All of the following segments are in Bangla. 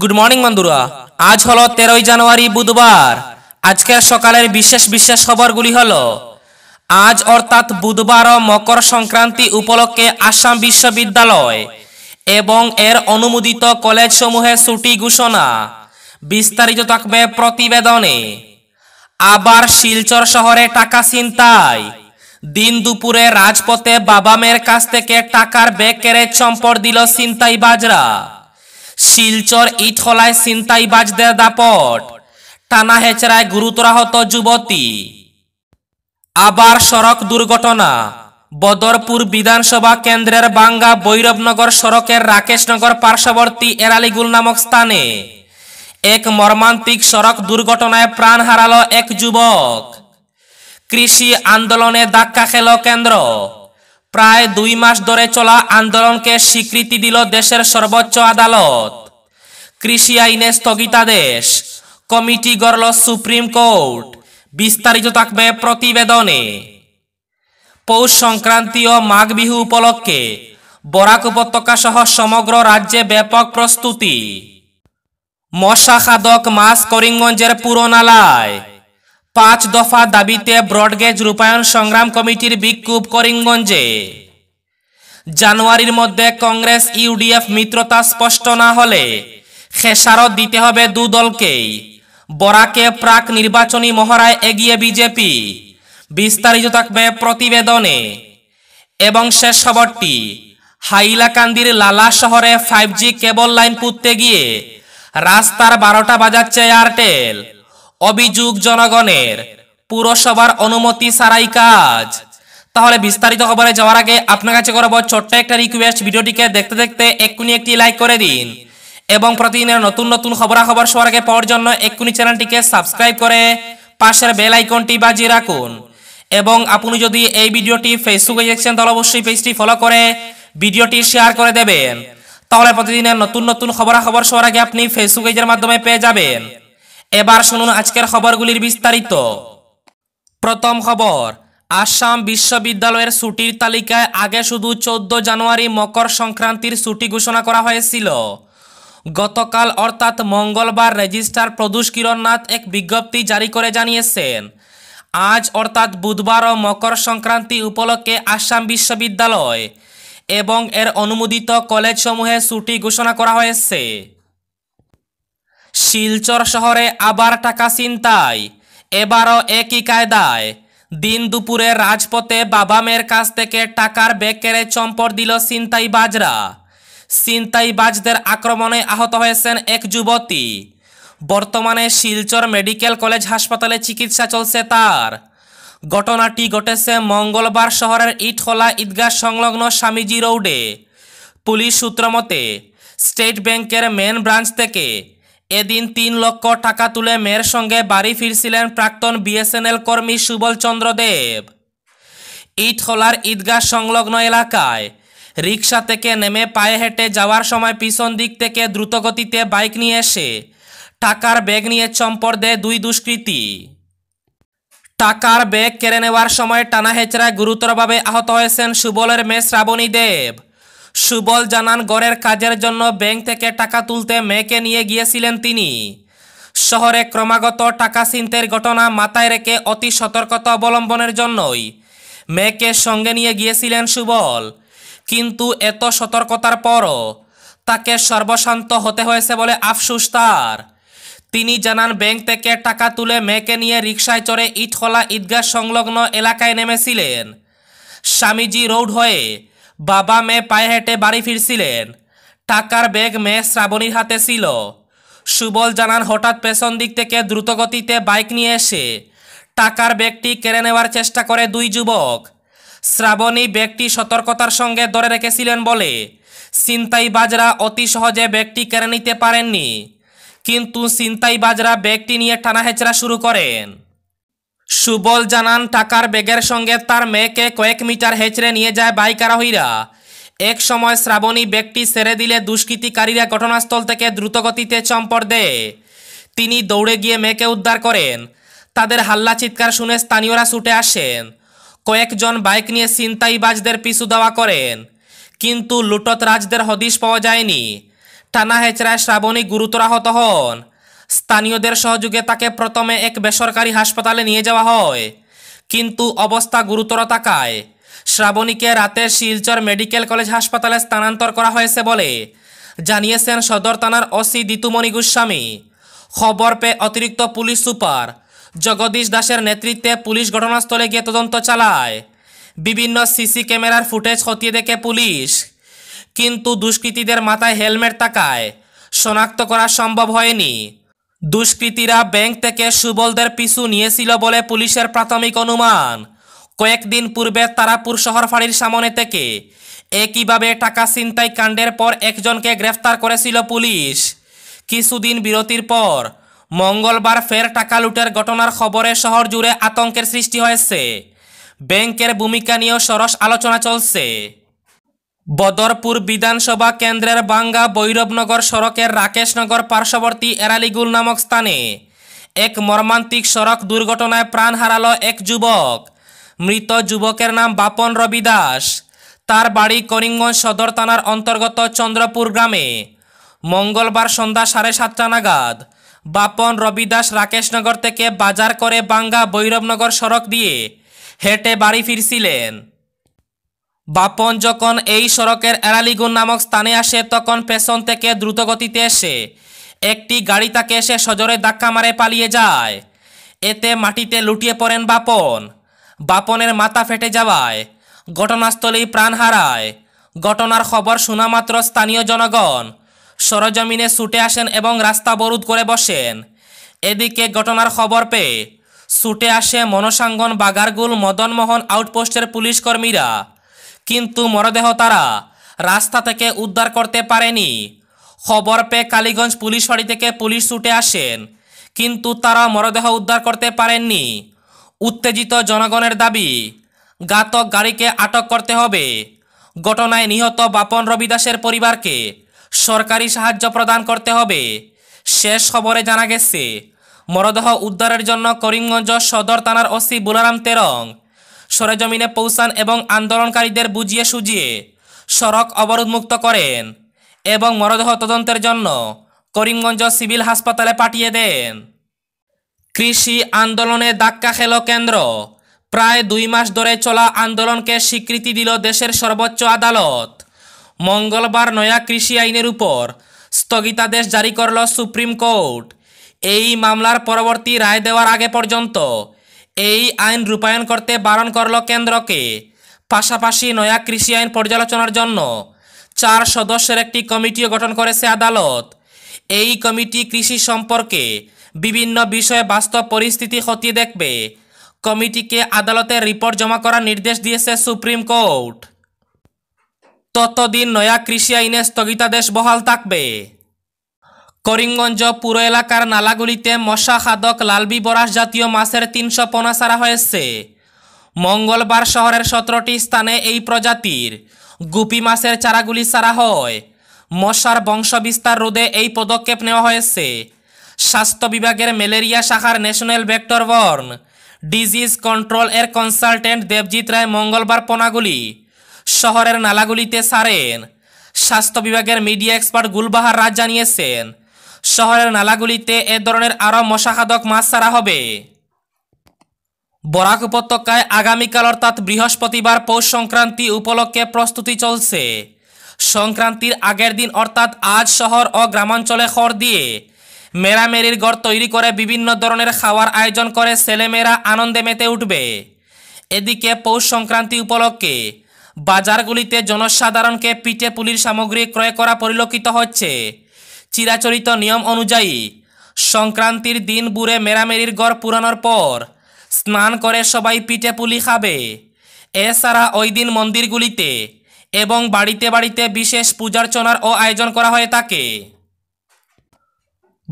গুড মর্নিং বন্ধুরা আজ হলো তেরোই জানুয়ারি বুধবার আজকের সকালের বিশেষ বিশেষ খবরগুলি হল আজ অর্থাৎ বুধবার মকর সংক্রান্তি উপলক্ষে আসাম বিশ্ববিদ্যালয় এবং এর অনুমোদিত কলেজসমূহে ছুটি ঘোষণা বিস্তারিত থাকবে প্রতিবেদনে আবার শিলচর শহরে টাকা ছিনতাই দিন দুপুরে রাজপথে বাবা মেয়ের কাছ থেকে টাকার ব্যাগ কেড়ে চম্পট দিল ছিনতাই বাজরা শিলচর বাজ দে দাপট টানা হেচড়ায় গুরুতর আহত যুবতী আবার সড়ক দুর্ঘটনা বদরপুর বিধানসভা কেন্দ্রের বাঙ্গা বৈরবনগর সড়কের রাকেশনগর পার্শ্ববর্তী এরালিগুল নামক স্থানে এক মর্মান্তিক সড়ক দুর্ঘটনায় প্রাণ হারাল এক যুবক কৃষি আন্দোলনে ধাক্কা খেল কেন্দ্র প্রায় দুই মাস ধরে চলা আন্দোলনকে স্বীকৃতি দিল দেশের সর্বোচ্চ আদালত কৃষি আইনে স্থগিতাদেশ কমিটি গড়ল সুপ্রিম কোর্ট বিস্তারিত থাকবে প্রতিবেদনে পৌষ সংক্রান্তি ও মাঘ বিহু উপলক্ষে বরাক উপত্যকা সহ সমগ্র রাজ্যে ব্যাপক প্রস্তুতি মশা খাদক মাস করিমগঞ্জের পুরনালায় পাঁচ দফা দাবিতে ব্রডগেজ রূপায়ণ সংগ্রাম কমিটির বিক্ষোভ করিমগঞ্জে জানুয়ারির মধ্যে কংগ্রেস ইউডিএফ মিত্রতা স্পষ্ট না হলে খেসারত দিতে হবে দু দলকেই বরাকে প্রাক নির্বাচনী মহড়ায় এগিয়ে বিজেপি বিস্তারিত থাকবে প্রতিবেদনে এবং শেষ খবরটি হাইলাকান্দির লালা শহরে ফাইভ জি কেবল লাইন পুঁততে গিয়ে রাস্তার বারোটা বাজাচ্ছে এয়ারটেল অভিযোগ জনগণের পুরসভার অনুমতি সারাই কাজ তাহলে বিস্তারিত খবরে যাওয়ার আগে আপনার কাছে করবো ছোট্ট একটা রিকোয়েস্ট ভিডিওটিকে দেখতে দেখতে এক্ষুনি একটি লাইক করে দিন এবং প্রতিদিনের নতুন নতুন খবরাখবর সবার আগে পাওয়ার জন্য এক্ষুনি চ্যানেলটিকে সাবস্ক্রাইব করে পাশের বেল আইকনটি বাজিয়ে রাখুন এবং আপনি যদি এই ভিডিওটি ফেসবুকে দেখছেন তাহলে অবশ্যই পেজটি ফলো করে ভিডিওটি শেয়ার করে দেবেন তাহলে প্রতিদিনের নতুন নতুন খবরাখবর সবার আগে আপনি ফেসবুক এজের মাধ্যমে পেয়ে যাবেন এবার শুনুন আজকের খবরগুলির বিস্তারিত প্রথম খবর আসাম বিশ্ববিদ্যালয়ের ছুটির তালিকায় আগে শুধু চোদ্দ জানুয়ারি মকর সংক্রান্তির ছুটি ঘোষণা করা হয়েছিল গতকাল অর্থাৎ মঙ্গলবার রেজিস্ট্রার প্রদোষ কিরণনাথ এক বিজ্ঞপ্তি জারি করে জানিয়েছেন আজ অর্থাৎ বুধবার ও মকর সংক্রান্তি উপলক্ষে আসাম বিশ্ববিদ্যালয় এবং এর অনুমোদিত কলেজসমূহে ছুটি ঘোষণা করা হয়েছে শিলচর শহরে আবার টাকা চিন্তায় এবারও একই কায়দায় দিন দুপুরে রাজপথে বাবা মেয়ের কাছ থেকে টাকার ব্যাগ কেড়ে দিল ছিনতাই বাজরা ছিনতাইবাজদের আক্রমণে আহত হয়েছেন এক যুবতী বর্তমানে শিলচর মেডিকেল কলেজ হাসপাতালে চিকিৎসা চলছে তার ঘটনাটি ঘটেছে মঙ্গলবার শহরের ইটখোলা ঈদগাহ সংলগ্ন স্বামীজি রোডে পুলিশ সূত্রমতে স্টেট ব্যাংকের মেন ব্রাঞ্চ থেকে এদিন তিন লক্ষ টাকা তুলে মেয়ের সঙ্গে বাড়ি ফিরছিলেন প্রাক্তন বিএসএনএল কর্মী সুবল চন্দ্র দেব ইটখোলার ঈদগাহ সংলগ্ন এলাকায় রিক্সা থেকে নেমে পায়ে হেঁটে যাওয়ার সময় পিছন দিক থেকে দ্রুতগতিতে বাইক নিয়ে এসে টাকার ব্যাগ নিয়ে চম্পর দেয় দুই দুষ্কৃতী টাকার ব্যাগ কেড়ে নেওয়ার সময় টানা হেঁচড়ায় গুরুতরভাবে আহত হয়েছেন সুবলের মেয়ে শ্রাবণী দেব সুবল জানান গড়ের কাজের জন্য ব্যাংক থেকে টাকা তুলতে মেয়েকে নিয়ে গিয়েছিলেন তিনি শহরে ক্রমাগত টাকা ছিনতের ঘটনা মাথায় রেখে অতি সতর্কতা অবলম্বনের জন্যই মেয়েকে সঙ্গে নিয়ে গিয়েছিলেন সুবল কিন্তু এত সতর্কতার পরও তাকে সর্বশান্ত হতে হয়েছে বলে আফসুস তার তিনি জানান ব্যাংক থেকে টাকা তুলে মেয়েকে নিয়ে রিকশায় চড়ে ইটখোলা ঈদগাহ সংলগ্ন এলাকায় নেমেছিলেন স্বামীজি রোড হয়ে বাবা মেয়ে পায়ে হেঁটে বাড়ি ফিরছিলেন টাকার ব্যাগ মেয়ে শ্রাবণীর হাতে ছিল সুবল জানান হঠাৎ পেছন দিক থেকে দ্রুতগতিতে বাইক নিয়ে এসে টাকার ব্যাগটি কেড়ে নেওয়ার চেষ্টা করে দুই যুবক শ্রাবণী ব্যাগটি সতর্কতার সঙ্গে ধরে রেখেছিলেন বলে বাজরা অতি সহজে ব্যক্তি কেড়ে নিতে পারেননি কিন্তু বাজরা ব্যাগটি নিয়ে টানাহেচড়া শুরু করেন সুবল জানান টাকার ব্যাগের সঙ্গে তার মেয়েকে কয়েক মিটার হেঁচড়ে নিয়ে যায় বাইক আরোহীরা এক সময় শ্রাবণী ব্যক্তি সেরে দিলে দুষ্কৃতিকারীরা ঘটনাস্থল থেকে দ্রুতগতিতে চম্পর দেয় তিনি দৌড়ে গিয়ে মেয়েকে উদ্ধার করেন তাদের হাল্লা চিৎকার শুনে স্থানীয়রা ছুটে আসেন কয়েকজন বাইক নিয়ে ছিনতাইবাজদের পিছু দেওয়া করেন কিন্তু লুটতরাজদের হদিশ পাওয়া যায়নি টানা হেচড়ায় শ্রাবণী গুরুতর আহত হন স্থানীয়দের সহযোগে তাকে প্রথমে এক বেসরকারি হাসপাতালে নিয়ে যাওয়া হয় কিন্তু অবস্থা গুরুতর থাকায় শ্রাবণীকে রাতে শিলচর মেডিকেল কলেজ হাসপাতালে স্থানান্তর করা হয়েছে বলে জানিয়েছেন সদর থানার ওসি দিতুমণি গোস্বামী খবর পেয়ে অতিরিক্ত পুলিশ সুপার জগদীশ দাসের নেতৃত্বে পুলিশ ঘটনাস্থলে গিয়ে তদন্ত চালায় বিভিন্ন সিসি ক্যামেরার ফুটেজ খতিয়ে দেখে পুলিশ কিন্তু দুষ্কৃতীদের মাথায় হেলমেট তাকায় শনাক্ত করা সম্ভব হয়নি দুষ্কৃতীরা ব্যাংক থেকে সুবলদের পিছু নিয়েছিল বলে পুলিশের প্রাথমিক অনুমান কয়েকদিন পূর্বে তারাপুর শহর ফাঁড়ির সামনে থেকে একইভাবে টাকা ছিনতাই কাণ্ডের পর একজনকে গ্রেফতার করেছিল পুলিশ কিছুদিন বিরতির পর মঙ্গলবার ফের টাকা লুটের ঘটনার খবরে শহর জুড়ে আতঙ্কের সৃষ্টি হয়েছে ব্যাংকের ভূমিকা নিয়েও সরস আলোচনা চলছে বদরপুর বিধানসভা কেন্দ্রের বাঙ্গা বৈরবনগর সড়কের রাকেশনগর পার্শ্ববর্তী এরালিগুল নামক স্থানে এক মর্মান্তিক সড়ক দুর্ঘটনায় প্রাণ হারালো এক যুবক মৃত যুবকের নাম বাপন রবি দাস তার বাড়ি করিমগঞ্জ সদর থানার অন্তর্গত চন্দ্রপুর গ্রামে মঙ্গলবার সন্ধ্যা সাড়ে সাতটা নাগাদ বাপন রবিদাস রাকেশনগর থেকে বাজার করে বাঙ্গা বৈরবনগর সড়ক দিয়ে হেঁটে বাড়ি ফিরছিলেন বাপন যখন এই সড়কের এরালিগুন নামক স্থানে আসে তখন পেছন থেকে দ্রুতগতিতে এসে একটি গাড়ি তাকে এসে সজরে ধাক্কা মারে পালিয়ে যায় এতে মাটিতে লুটিয়ে পড়েন বাপন বাপনের মাথা ফেটে যাওয়ায় ঘটনাস্থলেই প্রাণ হারায় ঘটনার খবর শোনামাত্র স্থানীয় জনগণ সরজমিনে ছুটে আসেন এবং রাস্তা বরুদ করে বসেন এদিকে ঘটনার খবর পেয়ে ছুটে আসে মনসাঙ্গন বাগারগুল মদনমোহন আউটপোস্টের পুলিশ কর্মীরা কিন্তু মরদেহ তারা রাস্তা থেকে উদ্ধার করতে পারেনি খবর পেয়ে কালীগঞ্জ পুলিশ ফাঁড়ি থেকে পুলিশ ছুটে আসেন কিন্তু তারা মরদেহ উদ্ধার করতে পারেননি উত্তেজিত জনগণের দাবি ঘাতক গাড়িকে আটক করতে হবে ঘটনায় নিহত বাপন রবিদাসের পরিবারকে সরকারি সাহায্য প্রদান করতে হবে শেষ খবরে জানা গেছে মরদেহ উদ্ধারের জন্য করিমগঞ্জ সদর থানার ওসি বুলারাম তেরং সরেজমিনে পৌঁছান এবং আন্দোলনকারীদের বুঝিয়ে সুজিয়ে সড়ক অবরোধমুক্ত করেন এবং মরদেহ তদন্তের জন্য করিমগঞ্জ সিভিল হাসপাতালে পাঠিয়ে দেন কৃষি আন্দোলনে ধাক্কা খেল কেন্দ্র প্রায় দুই মাস ধরে চলা আন্দোলনকে স্বীকৃতি দিল দেশের সর্বোচ্চ আদালত মঙ্গলবার নয়া কৃষি আইনের উপর স্থগিতাদেশ জারি করল সুপ্রিম কোর্ট এই মামলার পরবর্তী রায় দেওয়ার আগে পর্যন্ত এই আইন রূপায়ণ করতে বারণ করল কেন্দ্রকে পাশাপাশি নয়া কৃষি আইন পর্যালোচনার জন্য চার সদস্যের একটি কমিটিও গঠন করেছে আদালত এই কমিটি কৃষি সম্পর্কে বিভিন্ন বিষয়ে বাস্তব পরিস্থিতি খতিয়ে দেখবে কমিটিকে আদালতের রিপোর্ট জমা করার নির্দেশ দিয়েছে সুপ্রিম কোর্ট ততদিন নয়া কৃষি আইনে স্থগিতাদেশ বহাল থাকবে করিমগঞ্জ পুর এলাকার নালাগুলিতে মশা খাদক লালবি বরাস জাতীয় মাছের তিনশো পোনা ছাড়া হয়েছে মঙ্গলবার শহরের সতেরোটি স্থানে এই প্রজাতির গুপি মাছের চারাগুলি ছাড়া হয় মশার বংশবিস্তার রোধে এই পদক্ষেপ নেওয়া হয়েছে স্বাস্থ্য বিভাগের ম্যালেরিয়া শাখার national vector borne disease control এর কনসালটেন্ট দেবজিৎ রায় মঙ্গলবার পোনাগুলি শহরের নালাগুলিতে সারেন স্বাস্থ্য বিভাগের মিডিয়া এক্সপার্ট গুলবাহার রাজ জানিয়েছেন শহরের নালাগুলিতে এ ধরনের আরও মশাখাদক মাছ ছাড়া হবে বরাক উপত্যকায় আগামীকাল অর্থাৎ বৃহস্পতিবার পৌষ সংক্রান্তি উপলক্ষে প্রস্তুতি চলছে সংক্রান্তির আগের দিন অর্থাৎ আজ শহর ও গ্রামাঞ্চলে খড় দিয়ে মেরামেরির গড় তৈরি করে বিভিন্ন ধরনের খাওয়ার আয়োজন করে ছেলেমেয়েরা আনন্দে মেতে উঠবে এদিকে পৌষ সংক্রান্তি উপলক্ষে বাজারগুলিতে জনসাধারণকে পিঠে পুলির সামগ্রী ক্রয় করা পরিলক্ষিত হচ্ছে চিরাচরিত নিয়ম অনুযায়ী সংক্রান্তির দিন বুড়ে মেরামেরির গড় পুরানোর পর স্নান করে সবাই পিঠে পুলি খাবে এছাড়া ওই দিন মন্দিরগুলিতে এবং বাড়িতে বাড়িতে বিশেষ পূজার্চনার ও আয়োজন করা হয়ে থাকে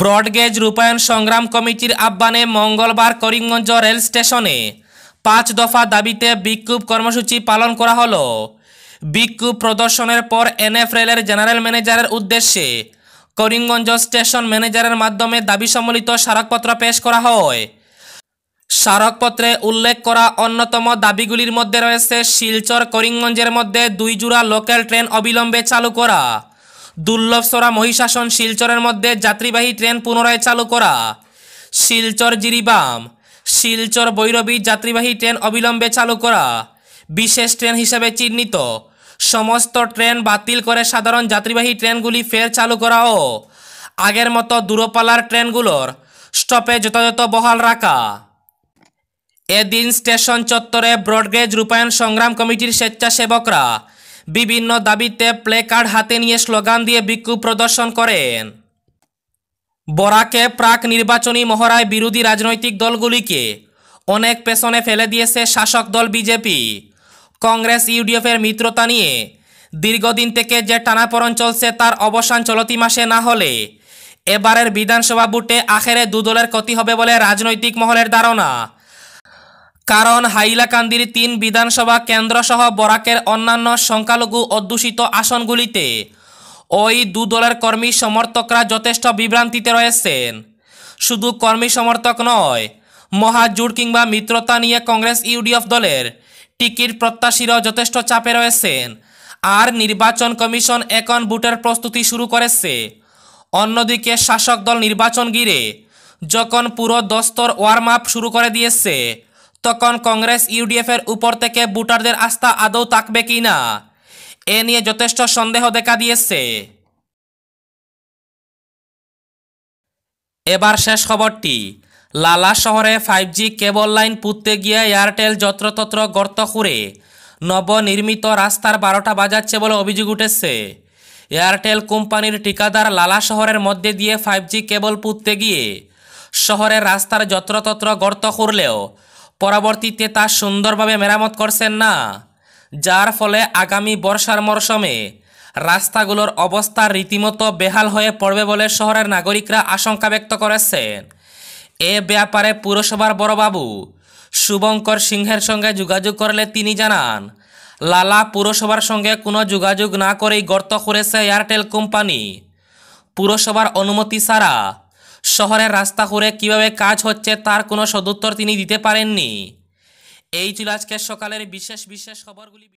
ব্রডগেজ রূপায়ণ সংগ্রাম কমিটির আহ্বানে মঙ্গলবার করিমগঞ্জ রেল স্টেশনে পাঁচ দফা দাবিতে বিক্ষোভ কর্মসূচি পালন করা হলো বিক্ষোভ প্রদর্শনের পর রেলের জেনারেল ম্যানেজারের উদ্দেশ্যে করিমগঞ্জ স্টেশন ম্যানেজারের মাধ্যমে দাবি সম্বলিত স্মারকপত্র পেশ করা হয় স্মারকপত্রে উল্লেখ করা অন্যতম দাবিগুলির মধ্যে রয়েছে শিলচর করিমগঞ্জের মধ্যে দুই জোড়া লোকাল ট্রেন অবিলম্বে চালু করা দুর্লভসরা মহিষাসন শিলচরের মধ্যে যাত্রীবাহী ট্রেন পুনরায় চালু করা শিলচর জিরিবাম শিলচর বৈরবী যাত্রীবাহী ট্রেন অবিলম্বে চালু করা বিশেষ ট্রেন হিসেবে চিহ্নিত সমস্ত ট্রেন বাতিল করে সাধারণ যাত্রীবাহী ট্রেনগুলি ফের চালু করা ও আগের মতো দূরপাল্লার ট্রেনগুলোর স্টপে যথাযথ বহাল রাখা এদিন স্টেশন চত্বরে ব্রডগেজ রূপায়ণ সংগ্রাম কমিটির স্বেচ্ছাসেবকরা বিভিন্ন দাবিতে প্লে কার্ড হাতে নিয়ে স্লোগান দিয়ে বিক্ষোভ প্রদর্শন করেন বরাকে প্রাক নির্বাচনী মহড়ায় বিরোধী রাজনৈতিক দলগুলিকে অনেক পেছনে ফেলে দিয়েছে শাসক দল বিজেপি কংগ্রেস ইউডিএফের মিত্রতা নিয়ে দীর্ঘদিন থেকে যে টানাপড়ন চলছে তার অবসান চলতি মাসে না হলে এবারের বিধানসভা বুটে আখেরে দুদলের ক্ষতি হবে বলে রাজনৈতিক মহলের ধারণা কারণ হাইলাকান্দির তিন বিধানসভা কেন্দ্রসহ বরাকের অন্যান্য সংখ্যালঘু অধ্যুষিত আসনগুলিতে ওই দু দলের কর্মী সমর্থকরা যথেষ্ট বিভ্রান্তিতে রয়েছেন শুধু কর্মী সমর্থক নয় মহাজোট কিংবা মিত্রতা নিয়ে কংগ্রেস ইউডিএফ দলের টিকিট প্রত্যাশীরও যথেষ্ট চাপে রয়েছেন আর নির্বাচন কমিশন এখন ভোটের প্রস্তুতি শুরু করেছে অন্যদিকে শাসক দল নির্বাচন গিরে যখন পুরো দস্তর ওয়ার্ম আপ শুরু করে দিয়েছে তখন কংগ্রেস ইউডিএফের উপর থেকে ভোটারদের আস্থা আদৌ থাকবে কি না এ নিয়ে যথেষ্ট সন্দেহ দেখা দিয়েছে এবার শেষ খবরটি লালা শহরে ফাইভ জি কেবল লাইন পুঁততে গিয়ে এয়ারটেল যত্রতত্র গর্ত খুঁড়ে নবনির্মিত রাস্তার বারোটা বাজাচ্ছে বলে অভিযোগ উঠেছে এয়ারটেল কোম্পানির ঠিকাদার লালা শহরের মধ্যে দিয়ে ফাইভ জি কেবল পুঁততে গিয়ে শহরের রাস্তার যত্রতত্র গর্ত খুঁড়লেও পরবর্তীতে তা সুন্দরভাবে মেরামত করছেন না যার ফলে আগামী বর্ষার মরশুমে রাস্তাগুলোর অবস্থা রীতিমতো বেহাল হয়ে পড়বে বলে শহরের নাগরিকরা আশঙ্কা ব্যক্ত করেছেন এ ব্যাপারে পুরসভার বড়বাবু শুভঙ্কর সিংহের সঙ্গে যোগাযোগ করলে তিনি জানান লালা পুরসভার সঙ্গে কোনো যোগাযোগ না করেই গর্ত করেছে এয়ারটেল কোম্পানি পুরসভার অনুমতি ছাড়া শহরের রাস্তা করে কীভাবে কাজ হচ্ছে তার কোনো সদুত্তর তিনি দিতে পারেননি এই ছিল আজকের সকালের বিশেষ বিশেষ খবরগুলি